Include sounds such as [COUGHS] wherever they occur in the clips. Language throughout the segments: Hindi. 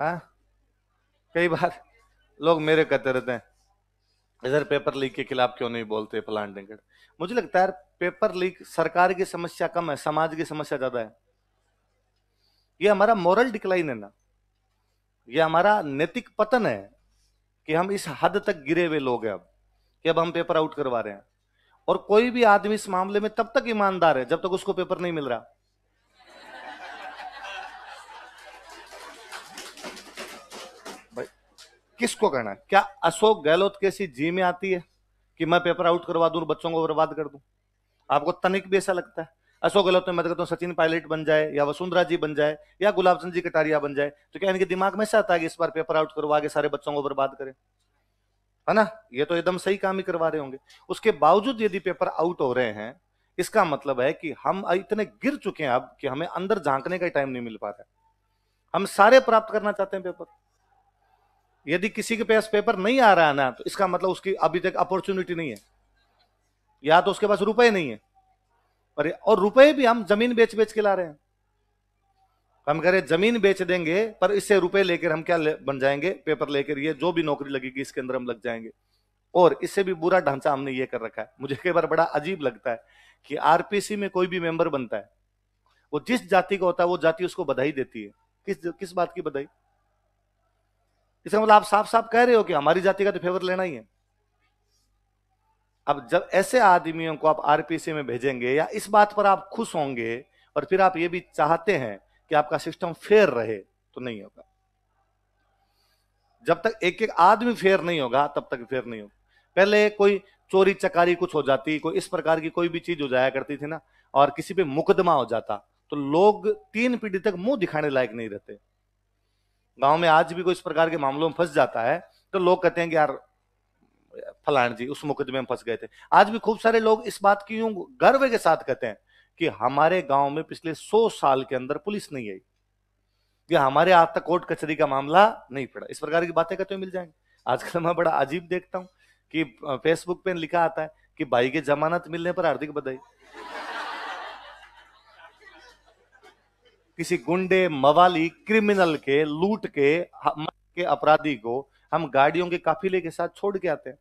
आ? हाँ? कई बार लोग मेरे कहते रहते हैं इधर पेपर लीक के खिलाफ क्यों नहीं बोलते प्लांट निकट मुझे लगता है पेपर लीक सरकार की समस्या कम है समाज की समस्या ज्यादा है ये हमारा मॉरल डिक्लाइन है ना ये हमारा नैतिक पतन है कि हम इस हद तक गिरे हुए लोग हैं अब कि अब हम पेपर आउट करवा रहे हैं और कोई भी आदमी इस मामले में तब तक ईमानदार है जब तक उसको पेपर नहीं मिल रहा किसको कहना है क्या अशोक गहलोत कैसी जी में आती है कि मैं पेपर आउट करवा दूं बच्चों को बर्बाद कर दूं आपको तनिक भी ऐसा लगता है अशोक गहलोत में मैं कहता हूँ सचिन पायलट बन जाए या वसुंधरा जी बन जाए या गुलाब चंद जी कटारिया बन जाए तो क्या इनके दिमाग में ऐसा आता है कि इस बार पेपर आउट करवा के सारे बच्चों को बर्बाद करें है ना ये तो एकदम सही काम ही करवा रहे होंगे उसके बावजूद यदि पेपर आउट हो रहे हैं इसका मतलब है कि हम इतने गिर चुके हैं अब कि हमें अंदर झांकने का टाइम नहीं मिल पा रहा हम सारे प्राप्त करना चाहते हैं पेपर यदि किसी के पास पेपर नहीं आ रहा है ना तो इसका मतलब उसकी अभी तक अपॉर्चुनिटी नहीं है या तो उसके पास रुपए नहीं है पर और रुपए भी हम जमीन बेच बेच के ला रहे हैं तो हम कह रहे जमीन बेच देंगे पर इससे रुपए लेकर हम क्या ले, बन जाएंगे पेपर लेकर ये जो भी नौकरी लगेगी इसके अंदर हम लग जाएंगे और इससे भी बुरा ढांचा हमने ये कर रखा है मुझे कई बार बड़ा अजीब लगता है कि आरपीसी में कोई भी मेंबर बनता है वो जिस जाति का होता है वो जाति उसको बधाई देती है किस किस बात की बधाई इसका मतलब आप साफ साफ कह रहे हो कि हमारी जाति का तो फेवर लेना ही है अब जब ऐसे आदमियों को आप आरपीसी में भेजेंगे या इस बात पर आप खुश होंगे और फिर आप ये भी चाहते हैं कि आपका सिस्टम फेयर रहे तो नहीं होगा जब तक एक एक आदमी फेयर नहीं होगा तब तक फेयर नहीं होगा पहले कोई चोरी चकारी कुछ हो जाती कोई इस प्रकार की कोई भी चीज हो जाया करती थी ना और किसी पे मुकदमा हो जाता तो लोग तीन पीढ़ी तक मुंह दिखाने लायक नहीं रहते गांव में आज भी कोई इस प्रकार के मामलों में फंस जाता है तो लोग कहते हैं कि यार फलान जी उस मुकदमे में फंस गए थे आज भी खूब सारे लोग इस बात की यूं गर्व के साथ कहते हैं कि हमारे गांव में पिछले सौ साल के अंदर पुलिस नहीं आई या हमारे आज तक कोर्ट कचहरी का मामला नहीं पड़ा इस प्रकार की बातें कहते हुए मिल जाएंगे आजकल मैं बड़ा अजीब देखता हूँ कि फेसबुक पे लिखा आता है कि भाई के जमानत मिलने पर हार्दिक बधाई किसी गुंडे मवाली क्रिमिनल के लूट के के अपराधी को हम गाड़ियों के काफिले के साथ छोड़ के आते हैं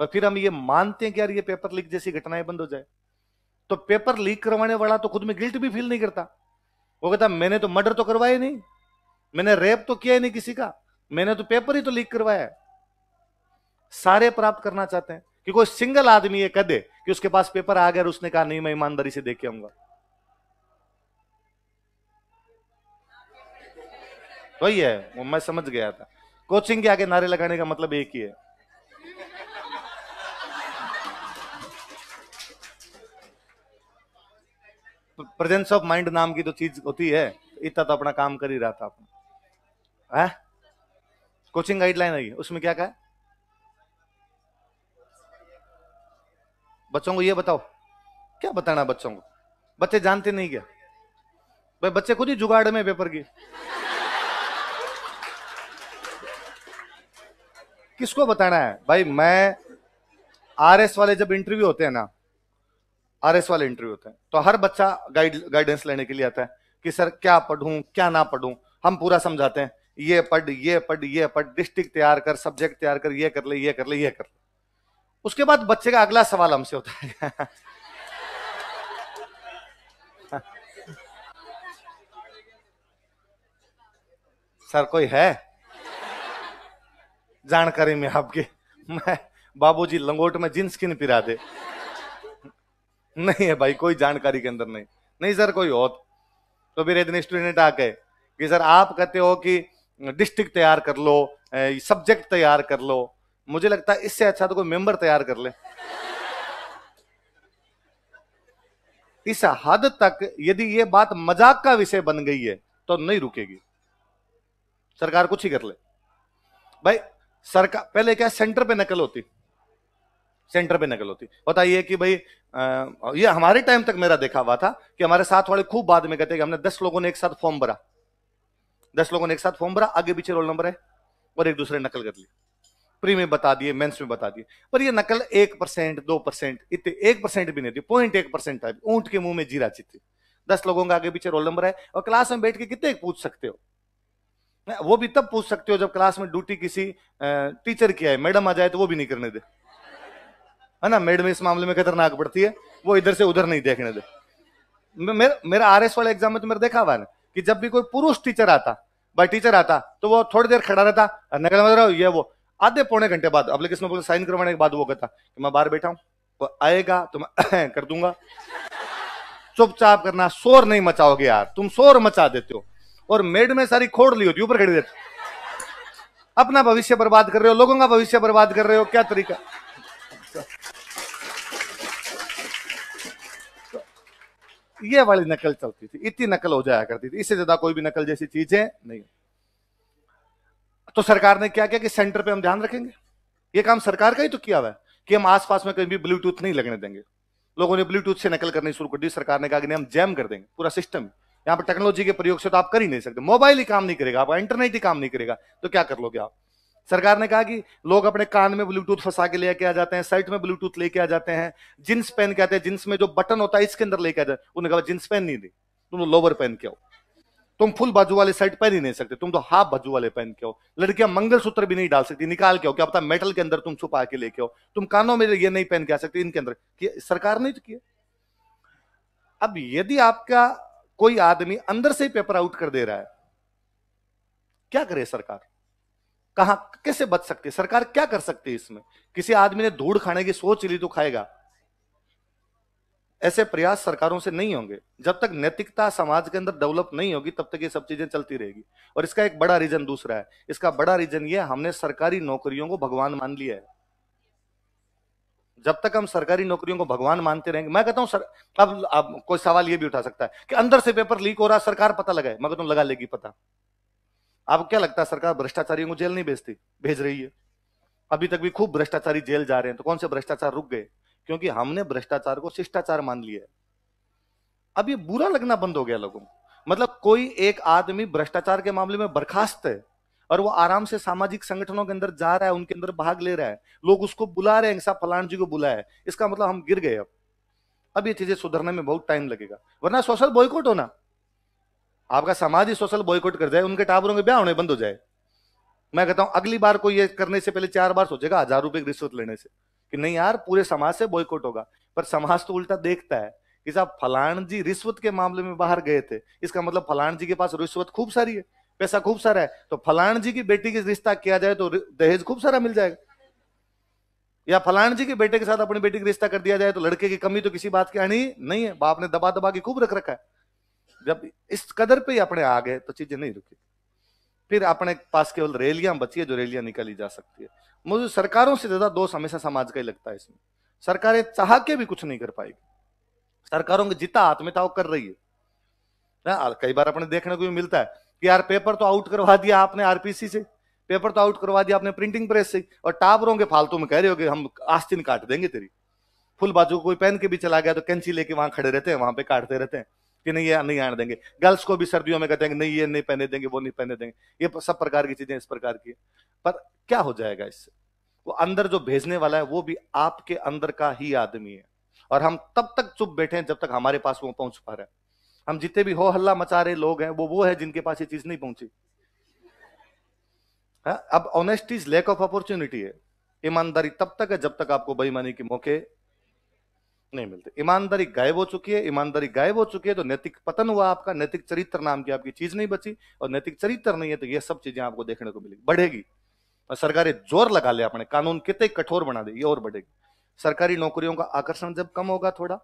और फिर हम ये मानते हैं कि यार ये पेपर लीक जैसी घटनाएं बंद हो जाए तो पेपर लीक करवाने वाला तो खुद में गिल्ट भी फील नहीं करता वो कहता मैंने तो मर्डर तो करवाया नहीं मैंने रेप तो किया ही नहीं किसी का मैंने तो पेपर ही तो लीक करवाया है सारे प्राप्त करना चाहते हैं कि कोई सिंगल आदमी ये कह दे कि उसके पास पेपर आ गया और उसने कहा नहीं मैं ईमानदारी से देख के आऊंगा वही है वो मैं समझ गया था कोचिंग के आगे नारे लगाने का मतलब एक ही है प्रेजेंस ऑफ माइंड नाम की तो चीज होती है इतना तो अपना काम कर ही रहा था अपना है कोचिंग गाइडलाइन आई उसमें क्या कहा बच्चों को ये बताओ क्या बताना बच्चों को बच्चे जानते नहीं क्या भाई बच्चे खुद ही जुगाड़ में पेपर की किसको बताना है भाई मैं आरएस वाले जब इंटरव्यू होते हैं ना आरएस वाले इंटरव्यू होते हैं तो हर बच्चा गाइड गाइडेंस लेने के लिए आता है कि सर क्या पढ़ूं क्या ना पढ़ूं हम पूरा समझाते हैं ये पढ़ ये पढ़ ये पढ़ डिस्ट्रिक्ट तैयार कर सब्जेक्ट तैयार कर ये कर ले ये कर ले ये कर ले उसके बाद बच्चे का अगला सवाल हमसे होता है [LAUGHS] सर कोई है जानकारी में आपके मैं बाबूजी लंगोट में जींस किन पिरा दे नहीं है भाई कोई जानकारी के अंदर नहीं नहीं सर कोई और तो फिर एक दिन स्टूडेंट आके कि सर आप कहते हो कि डिस्ट्रिक्ट तैयार कर लो सब्जेक्ट तैयार कर लो मुझे लगता है इससे अच्छा तो कोई मेंबर तैयार कर ले इस हद तक यदि ये बात मजाक का विषय बन गई है तो नहीं रुकेगी सरकार कुछ ही कर ले भाई सरकार पहले क्या सेंटर पे नकल होती सेंटर पे नकल होती ये कि भाई आ, ये हमारे टाइम तक मेरा देखा हुआ था कि हमारे साथ वाले खूब बाद में कहते कि हमने दस लोगों ने एक साथ फॉर्म भरा दस लोगों ने एक साथ फॉर्म भरा आगे पीछे रोल नंबर है और एक दूसरे नकल कर ली प्री में बता दिए मेंस में बता दिए पर ये नकल एक परसेंट दो परसेंट इतने एक परसेंट भी नहीं थी पॉइंट एक परसेंट था ऊंट के मुंह में जीरा चित्र दस लोगों का आगे पीछे रोल नंबर है और क्लास में बैठ के कितने पूछ सकते हो वो भी तब पूछ सकते हो जब क्लास में ड्यूटी किसी टीचर की आए मैडम आ जाए तो वो भी नहीं करने दे है ना मैडम इस मामले में खतरनाक पड़ती है वो इधर से उधर नहीं देखने दे मेरा आर एस वाले एग्जाम में तो मेरा देखा हुआ कि जब भी कोई पुरुष टीचर आता भाई टीचर आता तो वो थोड़ी देर खड़ा रहता नगर मत रहो ये वो आधे पौने घंटे बाद एप्लीकेशन में साइन करवाने के बाद वो कहता कि मैं बाहर बैठा हूं वो आएगा तो मैं [COUGHS] कर दूंगा चुपचाप करना शोर नहीं मचाओगे यार तुम शोर मचा देते हो और मेड में सारी खोड़ ली होती ऊपर खड़ी देती अपना भविष्य बर्बाद कर रहे हो लोगों का भविष्य बर्बाद कर रहे हो क्या तरीका ये वाली नकल चलती थी इतनी नकल हो जाया करती थी इससे ज्यादा कोई भी नकल जैसी चीजें नहीं तो सरकार ने क्या किया कि सेंटर पे हम ध्यान रखेंगे ये काम सरकार का ही तो किया हुआ है कि हम आसपास में कहीं भी ब्लूटूथ नहीं लगने देंगे लोगों ने ब्लूटूथ से नकल करनी शुरू कर दी सरकार ने कहा कि नहीं हम जैम कर देंगे पूरा सिस्टम यहाँ पर टेक्नोलॉजी के प्रयोग से तो आप कर ही नहीं सकते मोबाइल ही काम नहीं करेगा आपका इंटरनेट ही काम नहीं करेगा तो क्या कर लोगे आप सरकार ने कहा कि लोग अपने कान में ब्लूटूथ फंसा के लेके आ जाते हैं शर्ट में ब्लूटूथ लेके आ जाते हैं जींस पहन के आते हैं जींस में जो बटन होता है इसके अंदर लेके आ जाते हैं उन्होंने कहा जींस पहन नहीं दी तुम लोअर तो पहन के आओ तुम फुल बाजू वाले शर्ट पहन ही नहीं सकते तुम तो हाफ बाजू वाले पहन के हो लड़कियां मंगलसूत्र भी नहीं डाल सकती निकाल के हो क्या पता मेटल के अंदर तुम छुपा के लेके हो तुम कानों में ये नहीं पहन के आ सकते इनके अंदर सरकार ने तो किया अब यदि आपका कोई आदमी अंदर से पेपर आउट कर दे रहा है क्या करे सरकार कहा कैसे बच सकती है सरकार क्या कर सकती है इसमें किसी आदमी ने धूड़ खाने की सोच ली तो खाएगा ऐसे प्रयास सरकारों से नहीं होंगे जब तक नैतिकता समाज के अंदर डेवलप नहीं होगी तब तक ये सब चीजें चलती रहेगी और इसका एक बड़ा रीजन दूसरा है इसका बड़ा रीजन ये हमने सरकारी नौकरियों को भगवान मान लिया है जब तक हम सरकारी नौकरियों को भगवान मानते रहेंगे मैं कहता हूं सर अब अब कोई सवाल ये भी उठा सकता है कि अंदर से पेपर लीक हो रहा सरकार पता लगाए मैं कहता हूँ लगा लेगी पता आपको क्या लगता है सरकार भ्रष्टाचारियों को जेल नहीं भेजती भेज रही है अभी तक भी खूब भ्रष्टाचारी जेल जा रहे हैं तो कौन से भ्रष्टाचार रुक गए क्योंकि हमने भ्रष्टाचार को शिष्टाचार मान लिया है अब ये बुरा लगना बंद हो गया लोगों को मतलब कोई एक आदमी भ्रष्टाचार के मामले में बर्खास्त है और वो आराम से सामाजिक संगठनों के अंदर जा रहा है उनके अंदर भाग ले रहा है लोग उसको बुला रहे हैं साहब फलान जी को बुलाया है इसका मतलब हम गिर गए अब अब ये चीजें सुधरने में बहुत टाइम लगेगा वरना सोशल बॉयकॉट होना आपका समाज ही सोशल बॉयकॉट कर जाए उनके टावरों के ब्याह होने बंद हो जाए मैं कहता हूं अगली बार को ये करने से पहले चार बार सोचेगा हजार रुपए की रिश्वत लेने से कि नहीं यार पूरे समाज से बॉयकॉट होगा पर समाज तो उल्टा देखता है कि साहब फलान जी रिश्वत के मामले में बाहर गए थे इसका मतलब फलान जी के पास रिश्वत खूब सारी है पैसा खूब सारा है तो फलान जी की बेटी के रिश्ता किया जाए तो दहेज खूब सारा मिल जाएगा या फलान जी के बेटे के साथ अपनी बेटी का रिश्ता कर दिया जाए तो लड़के की कमी तो किसी बात की आनी नहीं है बाप ने दबा दबा के खूब रख रखा है जब इस कदर पे ही अपने आ गए तो चीजें नहीं रुकी फिर अपने पास केवल रैलियां बची है जो रैलियां निकाली जा सकती है मुझे सरकारों से ज्यादा दोष हमेशा समाज का ही लगता है इसमें सरकारें चाह के भी कुछ नहीं कर पाएगी सरकारों की जितना आत्मीयता कर रही है हाँ, कई बार अपने देखने को भी मिलता है कि यार पेपर तो आउट करवा दिया आपने आरपीसी से पेपर तो आउट करवा दिया आपने प्रिंटिंग प्रेस से और टावरों के फालतू में कह रहे हो कि हम आस्तिन काट देंगे तेरी फुल बाजू कोई पहन के भी चला गया तो कैंची लेके वहां खड़े रहते हैं वहां पे काटते रहते हैं कि नहीं ये नहीं आने देंगे गर्ल्स को भी सर्दियों में कहते हैं कि नहीं ये नहीं पहने देंगे वो नहीं पहने देंगे ये सब प्रकार की चीजें इस प्रकार की पर क्या हो जाएगा इससे वो अंदर जो भेजने वाला है वो भी आपके अंदर का ही आदमी है और हम तब तक चुप बैठे हैं जब तक हमारे पास वो पहुंच पा रहे हैं हम जितने भी हो हल्ला मचा रहे लोग हैं वो वो है जिनके पास ये चीज नहीं पहुंची है? हाँ, अब honesty is lack of opportunity है ईमानदारी तब तक है जब तक आपको बेईमानी के मौके नहीं मिलते ईमानदारी गायब हो चुकी है ईमानदारी गायब हो चुकी है तो नैतिक पतन हुआ आपका नैतिक चरित्र नाम की आपकी चीज नहीं बची और नैतिक चरित्र नहीं है तो ये सब चीजें आपको देखने को मिलेगी बढ़ेगी और सरकारें जोर लगा ले अपने कानून कितने कठोर बना दे ये और बढ़ेगी सरकारी नौकरियों का आकर्षण जब कम होगा थोड़ा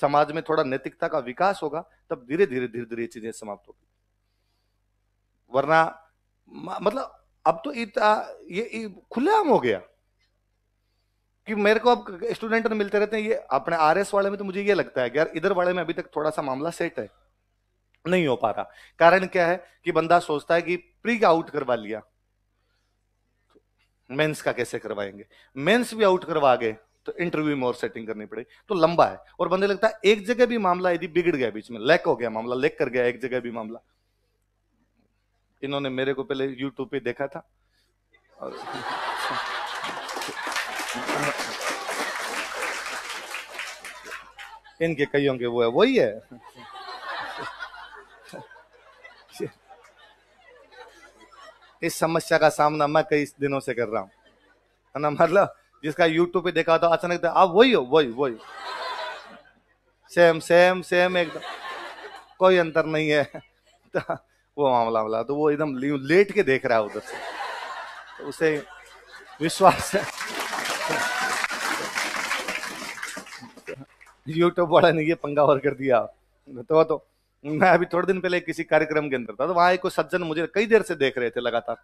समाज में थोड़ा नैतिकता का विकास होगा तब धीरे धीरे धीरे धीरे चीजें समाप्त होगी वरना मतलब अब तो इतना ये खुलेआम हो गया कि मेरे को अब स्टूडेंट मिलते रहते हैं ये अपने आर एस वाले में तो मुझे ये लगता है कि यार इधर वाले में अभी तक थोड़ा सा मामला सेट है नहीं हो पा रहा कारण क्या है कि बंदा सोचता है कि प्री का आउट करवा लिया मेंस का कैसे करवाएंगे मेंस भी आउट करवा गए तो इंटरव्यू में और सेटिंग करनी पड़ेगी तो लंबा है और बंदे लगता है एक जगह भी मामला यदि बिगड़ गया बीच में लैक हो गया मामला लैक कर गया एक जगह भी मामला इन्होंने मेरे को पहले यूट्यूब पे देखा था और... इनके कईयों के वो है वही है इस समस्या का सामना मैं कई दिनों से कर रहा हूं है ना मतलब जिसका YouTube पे देखा था तो अचानक था अब वही हो वही वही सेम सेम सेम एकदम कोई अंतर नहीं है तो वो मामला मामला तो वो एकदम लेट के देख रहा है उधर से तो उसे विश्वास है यूट्यूब वाला ने ये पंगा और कर दिया तो तो मैं अभी थोड़े दिन पहले किसी कार्यक्रम के अंदर था तो वहाँ एक सज्जन मुझे कई देर से देख रहे थे लगातार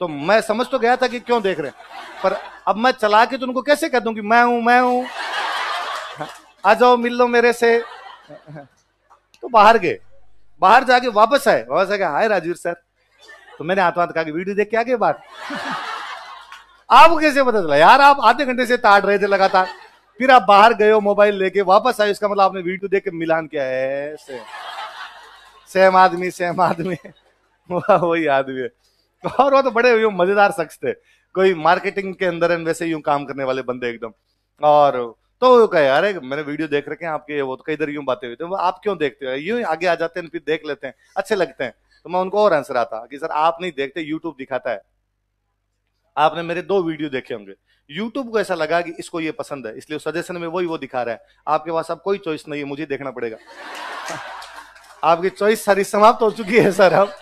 तो मैं समझ तो गया था कि क्यों देख रहे पर अब मैं चला के तो उनको कैसे कह दूं कि मैं हूं मैं हूं आ जाओ मिल लो मेरे से तो बाहर गए बाहर जाके वापस आए वापस आके हाय राजवीर सर तो मैंने आत्मा कहा कि वीडियो देख के आगे बात आपको कैसे पता चला यार आप आधे घंटे से ताड़ रहे थे लगातार फिर आप बाहर गए हो मोबाइल लेके वापस आए इसका मतलब आपने वीडियो देख के मिलान किया है सेम आदमी सेम आदमी [LAUGHS] वही आदमी है और वो तो बड़े यूँ मजेदार शख्स थे कोई मार्केटिंग के अंदर वैसे यूँ काम करने वाले बंदे एकदम और तो कहे अरे मैंने वीडियो देख रखे हैं आपके वो तो कई इधर यूँ बातें हुई थी आप क्यों देखते हो यूँ आगे आ जाते हैं फिर देख लेते हैं अच्छे लगते हैं तो मैं उनको और आंसर आता कि सर आप नहीं देखते यूट्यूब दिखाता है आपने मेरे दो वीडियो देखे होंगे यूट्यूब को ऐसा लगा कि इसको ये पसंद है इसलिए सजेशन में वही वो दिखा रहा है आपके पास अब कोई चॉइस नहीं है मुझे देखना पड़ेगा [LAUGHS] आपकी चॉइस सारी समाप्त हो चुकी है सर अब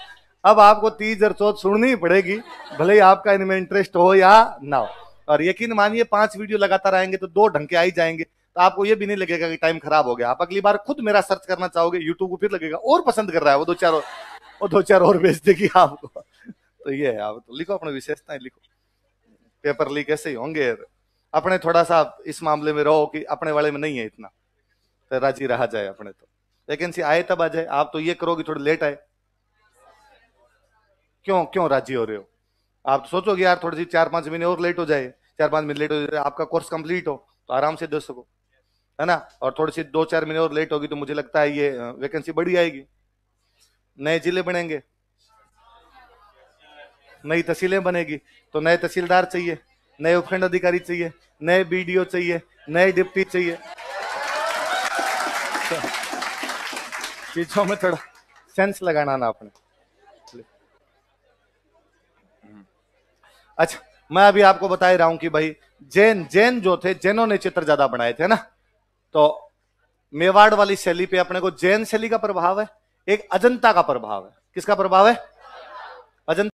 अब आपको तीज और चौथ सुननी पड़ेगी भले ही आपका इनमें इंटरेस्ट हो या ना हो और यकीन मानिए पांच वीडियो लगातार आएंगे तो दो ढंके आ ही जाएंगे तो आपको ये भी नहीं लगेगा कि टाइम खराब हो गया आप अगली बार खुद मेरा सर्च करना चाहोगे यूट्यूब को फिर लगेगा और पसंद कर रहा है वो दो चार और वो दो चार और भेज देगी आपको तो ये है आप तो लिखो अपने विशेषताएं लिखो पेपर लीक ऐसे ही होंगे अपने थोड़ा सा इस मामले में रहो कि अपने वाले में नहीं है इतना तो राजी रहा जाए अपने तो वैकेंसी आए तब आ जाए आप तो ये करोगे थोड़ी लेट आए क्यों क्यों राजी हो रहे हो आप तो सोचोगे यार थोड़ी सी चार पांच महीने और लेट हो जाए चार पांच महीने लेट हो जाए तो आपका कोर्स कंप्लीट हो तो आराम से दे सको है ना और थोड़ी सी दो चार महीने और लेट होगी तो मुझे लगता है ये वैकेंसी बढ़ी आएगी नए जिले बनेंगे नई तहसीलें बनेगी तो नए तहसीलदार चाहिए नए उपखंड अधिकारी चाहिए नए बी चाहिए नए डिप्टी चाहिए चीजों में थोड़ा सेंस लगाना ना आपने अच्छा मैं अभी आपको बता ही रहा हूं कि भाई जैन जैन जो थे जैनों ने चित्र ज्यादा बनाए थे ना तो मेवाड़ वाली शैली पे अपने को जैन शैली का प्रभाव है एक अजंता का प्रभाव है किसका प्रभाव है अजंता